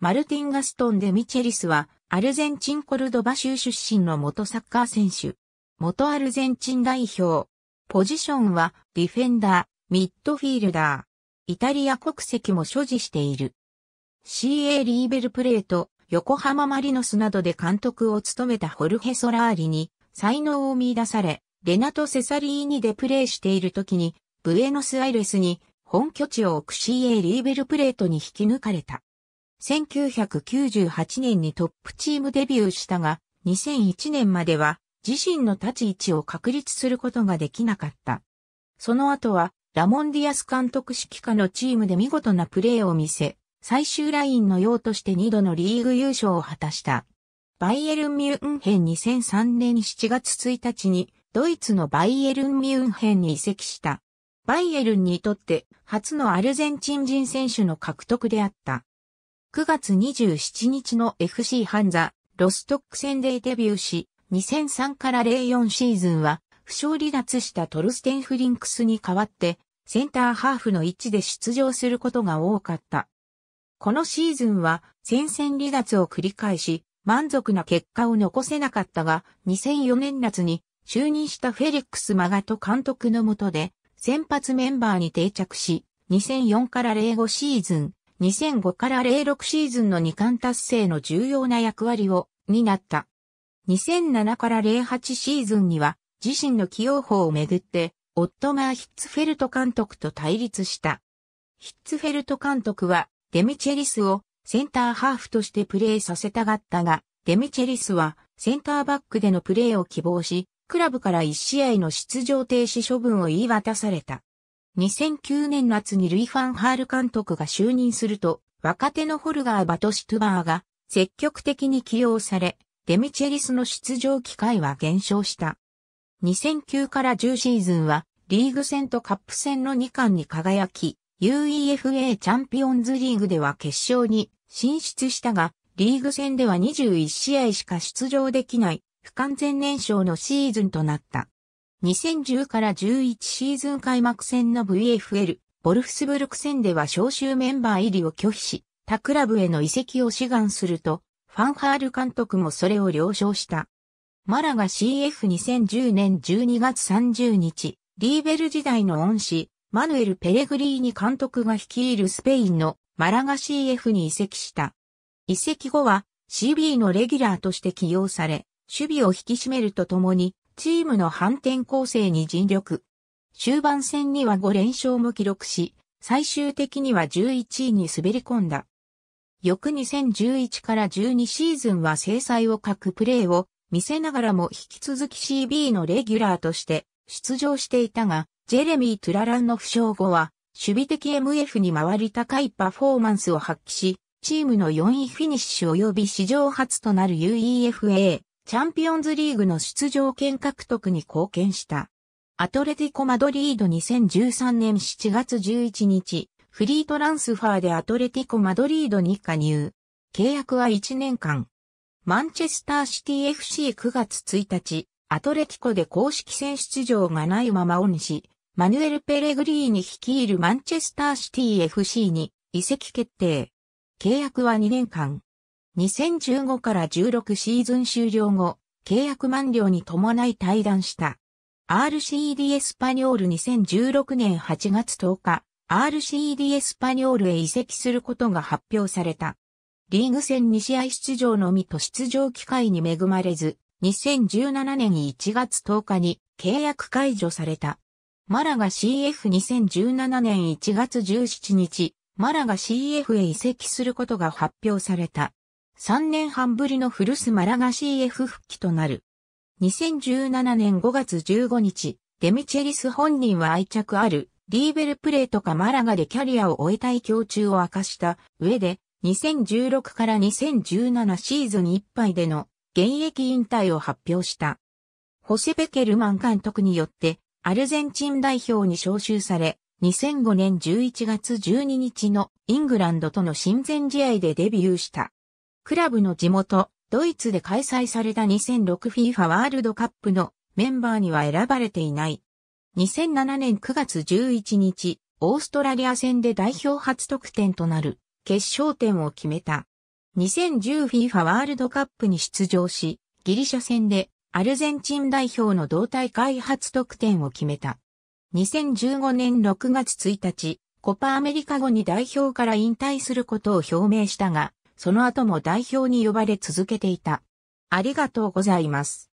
マルティン・ガストン・デ・ミチェリスは、アルゼンチンコルドバ州出身の元サッカー選手。元アルゼンチン代表。ポジションは、ディフェンダー、ミッドフィールダー。イタリア国籍も所持している。CA リーベルプレート、横浜マリノスなどで監督を務めたホルヘ・ソラーリに、才能を見出され、レナト・セサリーニでプレーしている時に、ブエノスアイレスに本拠地を置く CA リーベルプレートに引き抜かれた。1998年にトップチームデビューしたが、2001年までは自身の立ち位置を確立することができなかった。その後は、ラモンディアス監督指揮下のチームで見事なプレーを見せ、最終ラインの用として2度のリーグ優勝を果たした。バイエルン・ミュンヘン2003年7月1日に、ドイツのバイエルン・ミュンヘンに移籍した。バイエルンにとって初のアルゼンチン人選手の獲得であった。9月27日の FC ハンザ、ロストック戦でデビューし、2003から04シーズンは、負傷離脱したトルステン・フリンクスに代わって、センターハーフの位置で出場することが多かった。このシーズンは戦線離脱を繰り返し、満足な結果を残せなかったが、2004年夏に就任したフェリックス・マガト監督のもとで、先発メンバーに定着し、2004から05シーズン、2005から06シーズンの2冠達成の重要な役割を担った。2007から08シーズンには自身の起用法をめぐって、オットマー・ヒッツフェルト監督と対立した。ヒッツフェルト監督はデミチェリスをセンターハーフとしてプレーさせたがったが、デミチェリスはセンターバックでのプレーを希望し、クラブから1試合の出場停止処分を言い渡された。2009年夏にルイ・ファンハール監督が就任すると、若手のホルガー・バトシュトゥバーが積極的に起用され、デミチェリスの出場機会は減少した。2009から10シーズンは、リーグ戦とカップ戦の2冠に輝き、UEFA チャンピオンズリーグでは決勝に進出したが、リーグ戦では21試合しか出場できない不完全燃焼のシーズンとなった。2010から11シーズン開幕戦の VFL、ボルフスブルク戦では招集メンバー入りを拒否し、他クラブへの移籍を志願すると、ファンハール監督もそれを了承した。マラが CF2010 年12月30日、リーベル時代の恩師、マヌエル・ペレグリーニ監督が率いるスペインのマラガ CF に移籍した。移籍後は CB のレギュラーとして起用され、守備を引き締めるとともに、チームの反転攻勢に尽力。終盤戦には5連勝も記録し、最終的には11位に滑り込んだ。翌2011から12シーズンは制裁を欠くプレーを見せながらも引き続き CB のレギュラーとして出場していたが、ジェレミー・トゥラランの負傷後は、守備的 MF に回り高いパフォーマンスを発揮し、チームの4位フィニッシュ及び史上初となる UEFA チャンピオンズリーグの出場権獲得に貢献した。アトレティコ・マドリード2013年7月11日、フリートランスファーでアトレティコ・マドリードに加入。契約は1年間。マンチェスターシティ FC9 月1日、アトレティコで公式戦出場がないままオンし、マヌエル・ペレグリーに率いるマンチェスターシティ FC に移籍決定。契約は2年間。2015から16シーズン終了後、契約満了に伴い退団した。RCD エスパニョール2016年8月10日、RCD エスパニョールへ移籍することが発表された。リーグ戦2試合出場のみと出場機会に恵まれず、2017年1月10日に契約解除された。マラが CF2017 年1月17日、マラが CF へ移籍することが発表された。3年半ぶりの古巣マラガ CF 復帰となる。2017年5月15日、デミチェリス本人は愛着あるリーベルプレーとかマラガでキャリアを終えたい胸中を明かした上で、2016から2017シーズンいっぱいでの現役引退を発表した。ホセペケルマン監督によってアルゼンチン代表に招集され、2005年11月12日のイングランドとの親善試合でデビューした。クラブの地元、ドイツで開催された 2006FIFA ワールドカップのメンバーには選ばれていない。2007年9月11日、オーストラリア戦で代表初得点となる決勝点を決めた。2010FIFA ワールドカップに出場し、ギリシャ戦でアルゼンチン代表の同大会初得点を決めた。2015年6月1日、コパアメリカ後に代表から引退することを表明したが、その後も代表に呼ばれ続けていた。ありがとうございます。